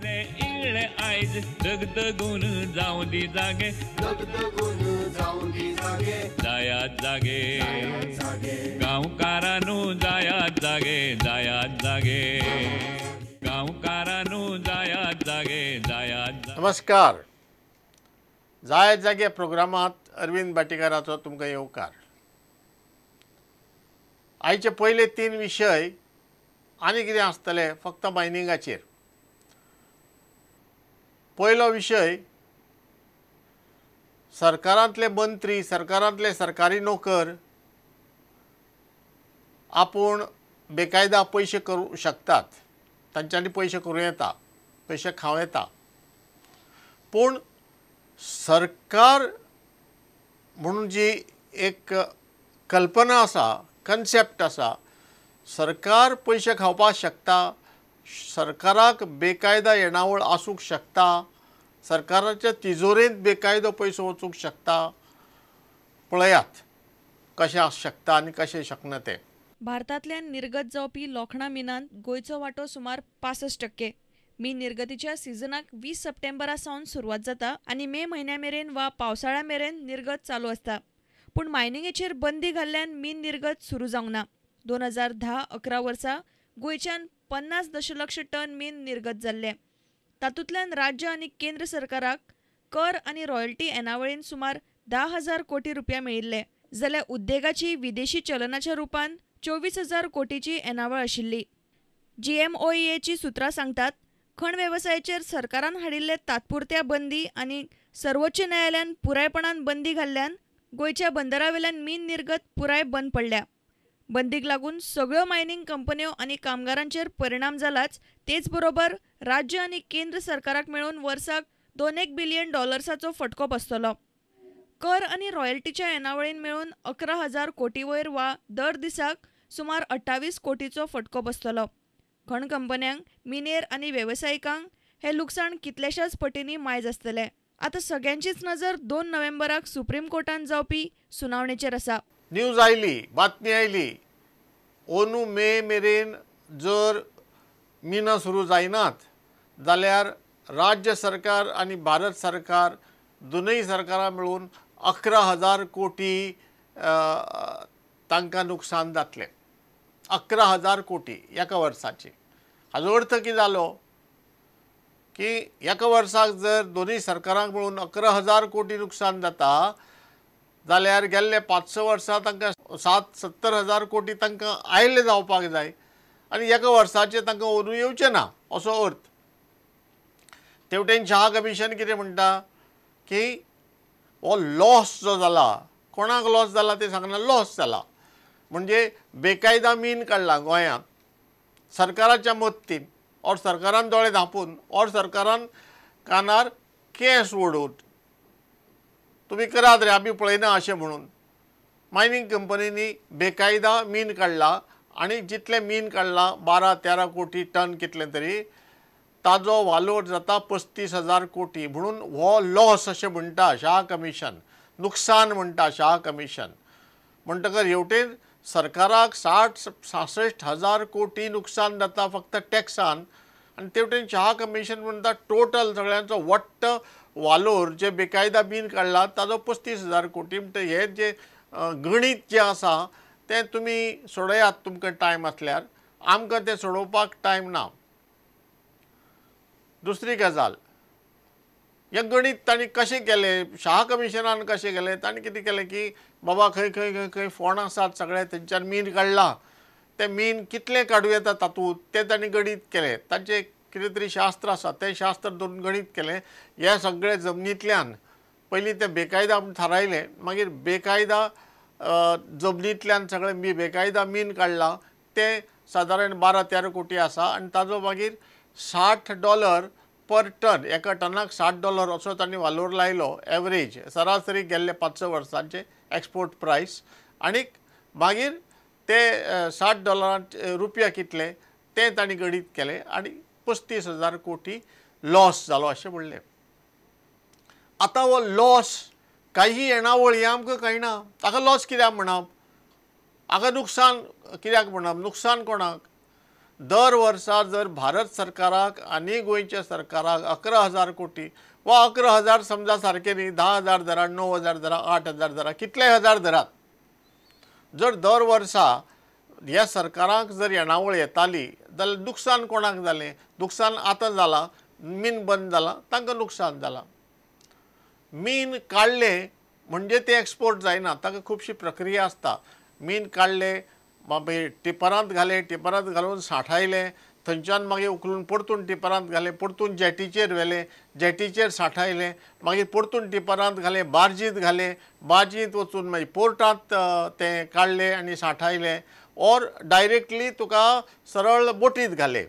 घरातले इळे आयज दगदगून जाऊ दी जागे दगदगून जाऊ दी जागे जायात जागे गांवकारानू जायात जागे जायात जागे गांवकारानू जायात जागे जायात नमस्कार जायत जागे प्रोग्रामात अरविंद बाटिकाराचो तुमकां येवकार आयचे पहिले तीन विषय आणि कितें आसतले फक्त मायनिंगाचेर पयलो विषय सरकारातले मंत्री सरकारातले सरकारी नोकर आपण बेकायदा पयशे करू शकतात त्यांच्यानी पैसे करू येता पैसे खावं येता पण सरकार म्हणून जी एक कल्पना असा कन्सेप्ट असा सरकार पैसे खावपाक शकता सरकाराक बेकायदा येणावळ असूक शकता सरकाराच्या तिजोरेंत बेकायदो पयसो वचूंक शकता पळयात कशें आसूं शकता आनी कशें शकना तें भारतांतल्यान निर्गत जावपी लोखणा मिनांत गोंयचो वांटो सुमार पासश्ट टक्के मीन निर्गतीच्या सिजनाक वीस सप्टेंबरा सावन सुरवात जाता आनी मे म्हयन्या मेरेन वा पावसाळ्या मेरेन निर्गत चालू आसता पूण मायनिंगेचेर बंदी घाल्ल्यान मीन निर्गत सुरू जावंक ना दोन हजार धा अकरा वर्सा गोंयच्यान पन्नास दशलक्ष टन मीन निर्गत जाल्लें तातूंतल्यान राज्य आनी केंद्र सरकाराक कर आनी रॉयल्टी येणावळीन सुमार धा हजार कोटी रुपया मेळिल्ले जाल्यार उद्देगाची विदेशी चलनाच्या रुपान चोवीस हजार कोटीची येणावळ आशिल्ली जी सुत्रां सांगतात खण वेवसायाचेर सरकारान हाडिल्ले तात्पुरत्या बंदी आनी सर्वोच्च न्यायालयान पुरायपणान बंदी घाल्ल्यान गोंयच्या बंदरावेल्यान मीन निर्गत पुराय बंद पडल्या बंदीक लागून सगळं मायनिंग कंपन्यो आणि कामगारांचेर परिणाम झालाच तेच बरोबर राज्य आणि केंद्र सरकाराक मेळून वर्साक दोन एक बिलियन डॉलर्साचो फटको बसतलो कर आणि रॉयल्टीच्या येणावळीन मेळून अकरा हजार कोटी वयर वा दर दिसाक सुमार अठ्ठावीस कोटीचो फटको बसतलो खण कंपन्यांक मिनेर आणि वेवसायिकांक हे लुकसाण कितलेशाच पटींनी मायज आसतलें आता सगळ्यांचीच नजर दोन नोव्हेंबराक सुप्रीम कोर्टान जावपी सुनावणेचेर आसा न्यूज आयली बातमी आयली ओनू मे मेरेन जर मिनां सुरू जायनात जाल्यार राज्य सरकार आणि भारत सरकार दोनूय सरकारां मेळून अकरा हजार कोटी तांकां नुकसान जातले अकरा हजार कोटी एका वर्साची हाजो अर्थ कितें जालो की एका वर्साक जर दोनूय सरकारांक मेळून अकरा हजार कोटी नुकसान जाता जाल्यार गेल्ले स वर्सां तांकां सात सत्तर हजार कोटी तांकां आयले जावपाक जाय आनी एका वर्साचे तांकां ओरूं येवचें ना असो अर्थ तेवटेन शाह कमिशन कितें म्हणटा की हो लॉस जो जाला कोणाक लॉस जाला ते सांगना लॉस जाला म्हणजे बेकायदा मीन काडला गोंयांत सरकाराच्या मत्तीन और सरकारान दोळे धांपून और सरकारान कानार केस ओडून तुम्ही करात रे आम्ही पळयना अशें म्हणून मायनिंग कंपनीनी बेकायदा मीन काढला आणि जितले मीन काढला बारा तेरा कोटी टन कितलें तरी ताजो वालोर जाता पस्तीस हजार कोटी म्हणून हो लॉस असे म्हणटा शाह कमिशन नुकसान म्हणटा शाह कमिशन म्हणटकर हेवटेन सरकाराक साठ सासष्ट हजार कोटी नुकसान जाता फक्त टॅक्सान आणि तेवटेन शहा कमिशन म्हणटा टोटल सगळ्यांचो वट्ट वालोर जे बेकायदा बीन काढला ताजो पस्तीस हजार कोटी म्हणटा हे जे गणीत जे आसा तें तुमी सोडयात तुमकां टायम आसल्यार आमकां ते सोडोवपाक टायम ना दुसरी गजाल हे गणीत तांणी कशें केलें शाह कमिशनान कशें केलें तांणी कितें केलें की बाबा खंय खंय खंय खंय फोंड आसात सगळे तेंच्यान मीन काडलां ते मीन कितले काडूं येता तातूंत ते त्यांनी गणीत केले ताचे कितें तरी शास्त्र आसा ते शास्त्र दोन गणीत केले हें सगळें जमनींतल्यान पयलीं ते बेकायदा म्हूण थारायलें मागीर बेकायदा जमनींतल्यान सगळे मी बेकायदा मीन काढला ते सादारण बारा तेरा कोटी आसा आनी ताजो मागीर साठ डॉलर पर टन एका टनाक साठ डॉलर असो त्यांनी वालोर लायलो एवरेज सरासरी गेल्ले पांच स वर्सांचे एक्सपोर्ट प्रायस आनीक मागीर ते साठ डॉलर रुपया कितले ते ताणी गणित केले आणि पस्तीस हजार कोटी लॉस जालो असे म्हणलें आता हो लॉस काही येणावळी आमकां ना ताका लॉस कित्याक म्हणप हाका नुकसान कित्याक म्हणप नुकसान कोणाक दर वर्सा जर भारत सरकाराक आनी गोंयच्या सरकाराक अकरा हजार कोटी वा अकरा हजार समजा सारके न्ही धा हजार धरा णव हजार धरा आठ हजार धरा कितले हजार धरात जर दर वर्षा ह्या सरकारांक जर येणावळ येताली जाल्यार नुकसान कोणाक जालें नुकसान आता जालां मीन बंद जालां तांकां नुकसान जालां मीन काडलें म्हणजे तें एक्सपोर्ट जायना ताका खुबशी प्रक्रिया आसता मीन काडलें मागीर टिपरांत घालें टिपरांत घालून सांठायलें थंयच्यान मागीर उखलून परतून टिपरांत घाले परतून जॅटीचेर व्हेले जॅटीचेर सांठायलें मागीर परतून टिपरांत घाले बार्जीत घाले बार्जींत वचून मागीर पोर्टांत ते काडलें आनी साठायले ऑर डायरेक्टली तुका सरळ बोटींत घाले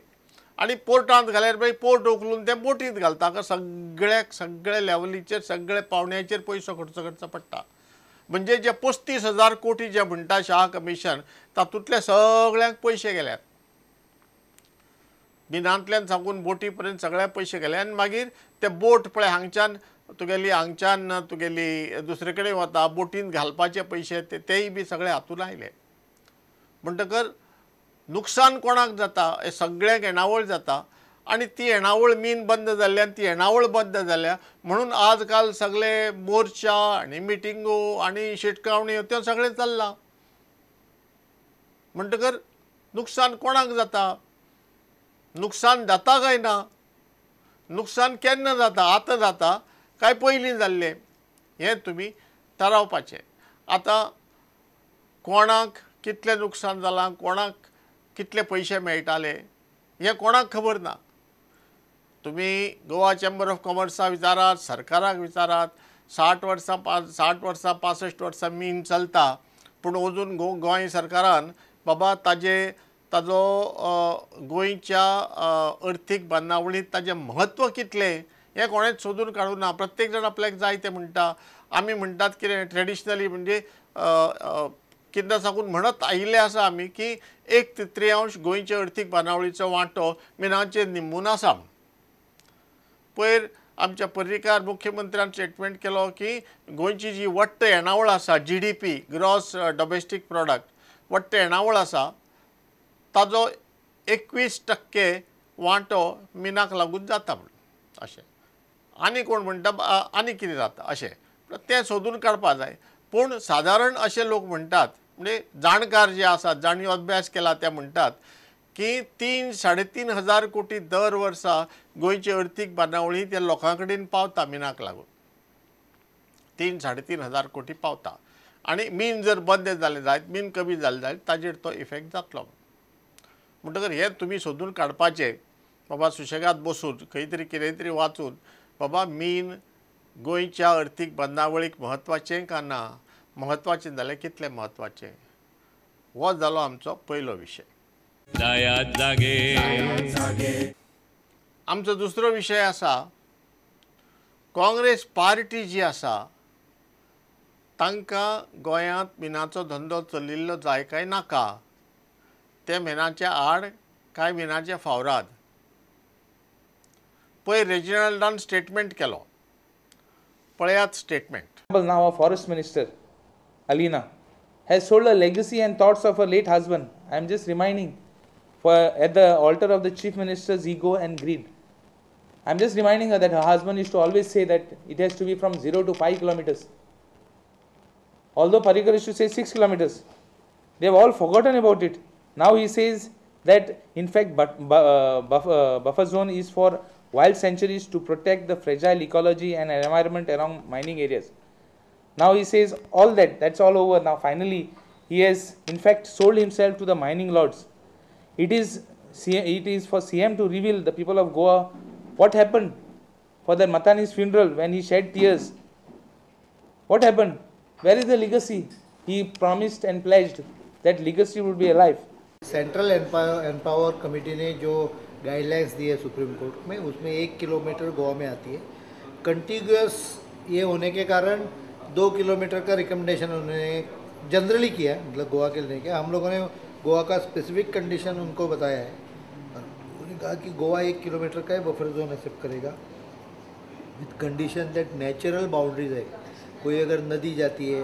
आनी पोर्टांत घाल्यार मागीर पोर्ट उखलून ते बोटींत घालता सगळ्याक सगळे लेवलीचेर सगळे पावण्याचेर पयसो खर्च करचो पडटा म्हणजे जे पस्तीस हजार कोटी जे म्हणटा शाह कमिशन तातूंतले सगळ्यांक पयशे गेल्यात सांगून बोटी बोटीपर्यंत सगळे पैसे गेले आनी मागीर ते बोट पळय हांगच्यान तुगेली हांगच्यान तुगेली दुसरे कडेन वता बोटीन घालपाचे पैसे ते तेय बी सगळे हातून आयले म्हणटकर नुकसान कोणाक जाता हे सगळ्यांक येणावळ जाता आणि ती येणावळ मीन बंद जाल्ल्यान ती येणावळ बंद जाल्या म्हणून आज काल सगळे मोर्चा आणि मिटिंगो आणि शिटकावण्यो त्यो सगळें चल्लां म्हणटकर नुकसान कोणाक जाता नुकसान जाता काय ना नुकसान केन्ना जाता आतां जाता काय पयलीं जाल्लें हें तुमी थारावपाचें आतां कोणाक कितलें नुकसान जालां कोणाक कितले पयशे मेळटाले हें कोणाक खबर ना तुमी गोवा चेंबर ऑफ कॉमर्सा विचारात सरकाराक विचारात साठ वर्सां पास साठ वर्सां पासश्ट वर्सां मीन चलता पूण अजून गो गोंय सरकारान बाबा ताजे ताजो गोंयच्या अर्थीक बांदावळींत ताजें म्हत्व कितलें हें कोणेंच सोदून काडूं ना प्रत्येक जाण आपल्याक जाय तें म्हणटा आमी म्हणटात कितें ट्रेडिशनली म्हणजे किद्दा साकून म्हणत आयिल्ले आसा आमी की एक तितृयांश गोंयचे अर्थीक बांदावळीचो वांटो मिनाचेर निंबून आसा पयर आमच्या पर्रीकार मुख्यमंत्र्यान स्टेटमेंट केलो की गोंयची जी वट्ट येणावळ आसा G D P gross domestic product वट्ट येणावळ आसा ताजो एकवीस टक्के वांटो मिनाक लागून जाता म्हणून अशें आनी कोण म्हणटा आनी कितें जाता अशें तें सोदून काडपा जाय पूण सादारण अशे लोक म्हणटात म्हणजे जाणकार जे आसात जाणी अभ्यास केला ते म्हणटात की तीन साडे तीन हजार कोटी दर वर्सा गोंयची अर्थीक बांदावळी त्या लोकां कडेन पावता मिनाक लागून तीन साडे तीन हजार कोटी पावता आनी मीन जर बंद जाले जायत मीन कमी जाले जायत ताजेर तो इफेक्ट जातलो म्हणटकच हे तुम्ही सोदून काडपाचें बाबा सुशेगाद बसून खंय तरी कितें तरी वाचून बाबा मीन गोंयच्या अर्थीक बंदावळीक म्हत्वाचें का ना म्हत्वाचें जाल्यार कितलें म्हत्वाचें हो जालो आमचो पयलो विशय आमचो दुसरो विशय आसा काँग्रेस पार्टी जी आसा तांकां गोंयांत मिनाचो धंदो चलिल्लो जाय काय नाका ते मेनाच्या आड काय मेनाच्या फावराद पळय रेजिनल्डान स्टेटमेंट केलो पळयात statement now of forest minister Alina has sold a legacy and thoughts of a late husband I am just reminding for at the altar of the chief minister's ego and greed I am just reminding that her husband is to always say that it has to be from zero to five kilometres although Parrikar is to say six kilometres they have all forgotten about it now he says that in fact but, uh, buffer, uh, buffer zone is for wild centuries to protect the fragile ecology and environment around mining areas. Now he says all that, that's all over. Now finally, he has in fact sold himself to the mining lords. It is, it is for CM to reveal the people of Goa what happened for the Matani's funeral when he shed tears. What happened? Where is the legacy? He promised and pledged that legacy would be alive. Central empower committee ने जो guidelines दी है supreme court में उसमें एक kilometre Goa में आती है contiguous ये होने के कारण दो किलोमीटर का रिकमेंडेशन उन्होंने जनरली किया मतलब गोवा के लिए किया हम लोगों ने गोवा का स्पेसिफिक कंडीशन उनको बताया है उन्होंने कहा कि गोवा एक किलोमीटर का ही बफर जोन एक्सेप्ट करेगा विद कंडीशन दैट नेचुरल बाउंड्रीज है कोई अगर नदी जाती है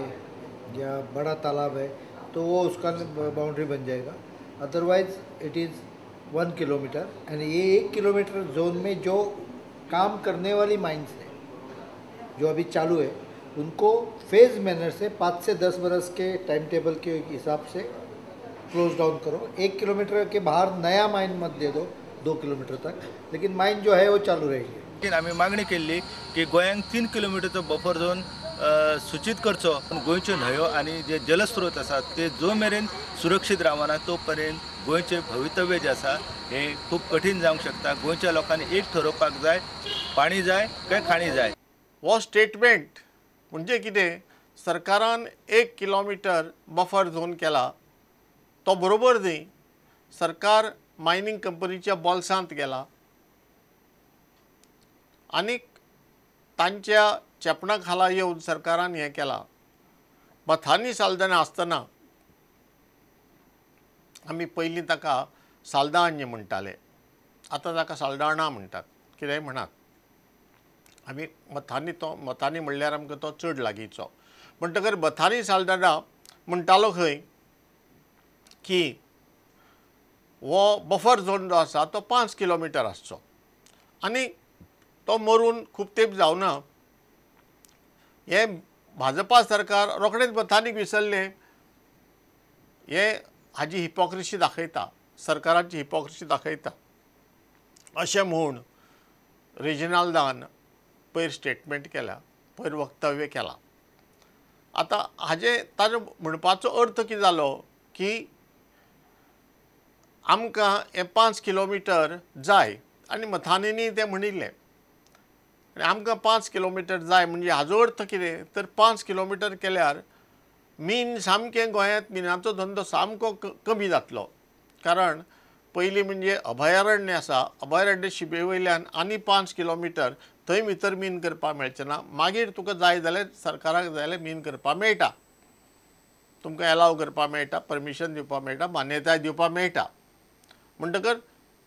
या बड़ा तालाब है तो वो उसका बाउंड्री बन जाएगा otherwise it is one kilometre and ये एक किलोमीटर जोन में जो काम करने वाली माइंस है जो अभी चालू है उनको फेज़ मैनर से पाँच से दस बरस के टाइम टेबल के हिसाब से क्लोज डाउन करो एक किलोमीटर के बाहर नया माइन मत दे दो दो किलोमीटर तक लेकिन माइन जो है वो चालू रहेगी ताकदीन आम्ही मागणी केली की गोयांक तीन किलोमीटरचं बफर झोन सूचित करचो गोंयच्यो न्हंयो आणि जे जलस्रोत आसात ते जो मेरेन सुरक्षित रावना तो पर्यंत गोंयचें भवितव्य जे असा हे खूप कठीण जावंक शकता गोयच्या लोकांनी एक ठरोवपाक जाय पाणी जाय काय खाणी जाय हो स्टेटमेंट म्हणजे किती सरकारान एक किलोमीटर बफर झोन केला तो बरोबर दे सरकार मायनिंग कंपनीच्या बॉल्सांत गेला आणि तांच्या चपणाखाला येऊन येवन हे केला केलां बथानी साल्दां आसतना आमी पयलीं ताका साल्दाण्य म्हणटाले आता ताका साल्दाणा म्हणटात कितेंय म्हणात आमी मथांनी तो मथांनी म्हणल्यार आमकां तो चड लागींचो म्हणटकर बथानी साल्दाणा म्हणटालो खंय की हो बफर झोन जो आसा तो पांच किलोमिटर आसचो आनी तो मरून खूप तेप जावना हें भाजपा सरकार रोखडेंच मथांनी विसरले हे हाजी हिपोक्रेसी दाखयता सरकाराची हिपोक्रेसी दाखयता अशें म्हूण रिजनालदान पयर स्टेटमेंट केला पयर वक्तव्य केलां आतां हाजें ताजो म्हणपाचो अर्थ कितें जालो की आमकां हे पांच किलोमिटर जाय आनी मथानींनी तें म्हणिल्लें आमकां पांच किलोमिटर जाय म्हणजे हाजो अर्थ कितें तर पांच किलोमिटर केल्यार मीन सामकें गोंयांत मिनाचो धंदो सामको कमी जातलो कारण पयलीं म्हणजे अभयारण्य आसा अभयारण्य शिबे वयल्यान आनी पांच किलोमिटर थंय भितर मीन करपाक मेळचें ना मागीर तुका जाय जाल्यार सरकाराक जाय जाल्यार मीन करपाक मेळटा तुमकां एलाव करपाक मेळटा परमिशन दिवपाक मेळटा मान्यताय दिवपाक मेळटा म्हणटकर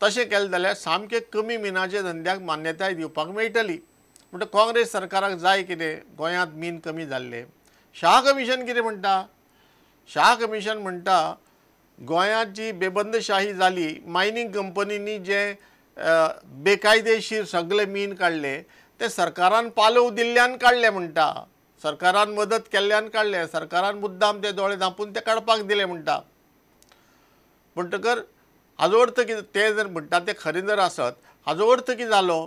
तशें केलें जाल्यार सामकें कमी मिनाचे धंद्याक मान्यताय दिवपाक मेळटली म्हणटा काँग्रेस सरकाराक जाय कितें गोंयांत मीन कमी जाल्ले शाह कमिशन कितें म्हणटा शाह कमिशन म्हणटा जी बेबंदशाही जाली मायनींग कंपनींनी जे बेकायदेशीर सगळे मीन काडले ते सरकारान पालव दिल्ल्यान काडले म्हणटा सरकारान मदत केल्ल्यान काडले सरकारान मुद्दाम ते दोळे धांपून ते काडपाक दिले म्हणटा म्हणटकर हाजो अर्थ कितें ते जर म्हणटा ते खरें जर आसत हाजो अर्थ कितें जालो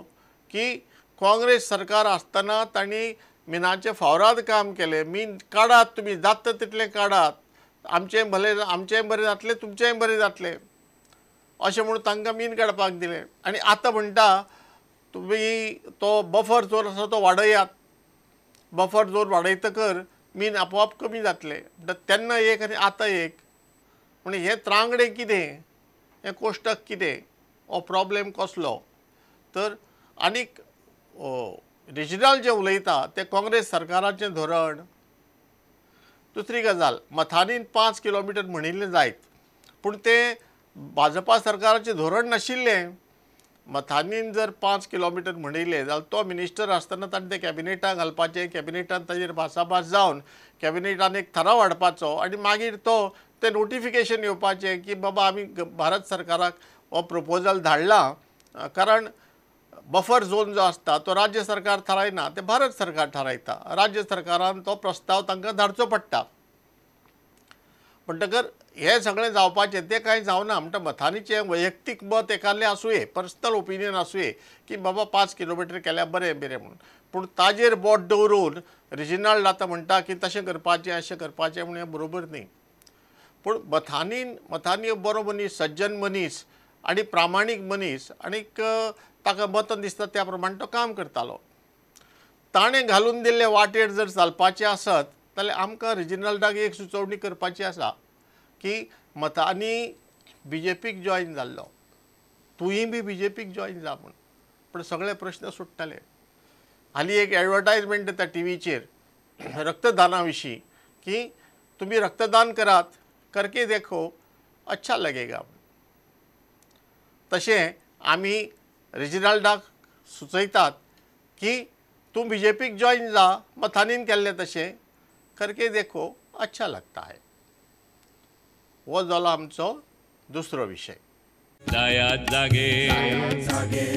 की काँग्रेस सरकार असताना त्यांनी मिनाचे फावराद काम केले मीन काढात तुम्ही जाता तितलें काढात आमचे भले आमचे बरे जातले तुमचेंय बरे जातले असे म्हणून तांकां मीन काडपाक दिले आणि आता म्हणटा तुम्ही तो बफर जोर असा तो वाडयात बफर जोर वाडयतकर मीन आपोआप कमी जातले तेन्ना एक आनी आता एक म्हण हें त्रांगडे कितें हें कोश्टक कितें हो प्रॉब्लेम कसलो तर आणि रिजनल जे उलयता ते काँग्रेस सरकाराचें धोरण दुसरी गजाल मथानीन पांच किलोमिटर म्हणिल्लें जायत पूण ते भाजपा सरकाराचें धोरण नाशिल्लें मथानीन जर पांच किलोमिटर म्हणिल्ले जाल्यार तो मिनिस्टर आसतना ताणें ते कॅबिनेटात घालपाचें कॅबिनेटान ताजेर भासाभास जावन कॅबिनेटान एक थराव हाडपाचो आनी मागीर तो तें नोटिफिकेशन येवपाचें की बाबा आमी भारत सरकाराक हो प्रपोजल धाडला कारण बफर झोन जो असता तो राज्य सरकार थारायना ते भारत सरकार थारायता राज्य सरकारान तो प्रस्ताव तांकां धाडचो पडटा म्हणटकर हे सगळें जावपाचें तें कांय जावना म्हणटा मथानीचें वैयक्तीक मत एकाल्लें आसुंये पर्सनल ओपिनियन आसुंये की बाबा पांच किलोमिटर केल्यार बरें बरें म्हणून पूण ताजेर बोट दवरून रिजिनाल्ड आतां म्हणटा की तशें करपाचें अशें करपाचें म्हूण हें बरोबर न्ही पूण मथानीन मथानी बरो मनीस सज्जन मनीस आनी प्रामाणीक मनीस आनीक ताका मतां दिसता त्या प्रमाण तो काम करतालो ताणें घालून दिल्ले वाटेर जर चालपाचे आसत जाल्यार आमकां रिजनल्टाक एक सुचोवणी करपाची आसा की मतांनी बी जे पीक जॉयन जाल्लो तुवें बी बी जे पीक जॉयन जा म्हूण पूण सगळे प्रस्न सुट्टाले हालीं एक एडवर्टायजमेंट येता टी व्हीचेर रक्तदाना विशीं की तुम्ही रक्तदान करात करके देखो अच्छा लगेगा तशें आमी रिजनल डाक सुचयतात की तू बी जे पीक जॉयन जा मथानीन केल्लें तसे करके देखो अच्छा लागता है वो जालो आमचो दुसरो विशय दया जागे